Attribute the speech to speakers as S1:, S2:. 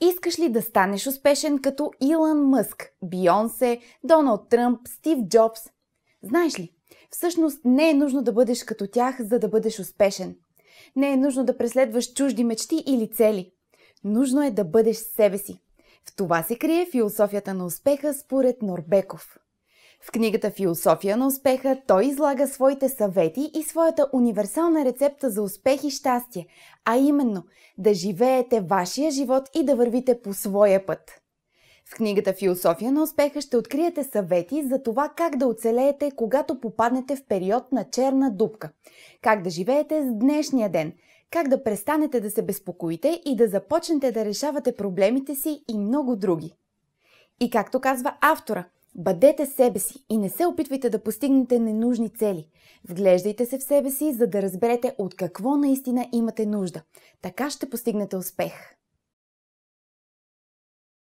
S1: Искаш ли да станеш успешен като Илон Мъск, Бионсе, Доналд Тръмп, Стив Джобс? Знаеш ли, всъщност не е нужно да бъдеш като тях, за да бъдеш успешен. Не е нужно да преследваш чужди мечти или цели. Нужно е да бъдеш себе си. В това се крие философията на успеха според Норбеков. В книгата Философия на успеха той излага своите съвети и своята универсална рецепта за успех и щастие, а именно да живеете вашия живот и да вървите по своя път. В книгата Философия на успеха ще откриете съвети за това как да оцелеете, когато попаднете в период на черна дупка, как да живеете с днешния ден, как да престанете да се безпокоите и да започнете да решавате проблемите си и много други. И както казва автора – Бъдете себе си и не се опитвайте да постигнете ненужни цели. Вглеждайте се в себе си, за да разберете от какво наистина имате нужда. Така ще постигнете успех.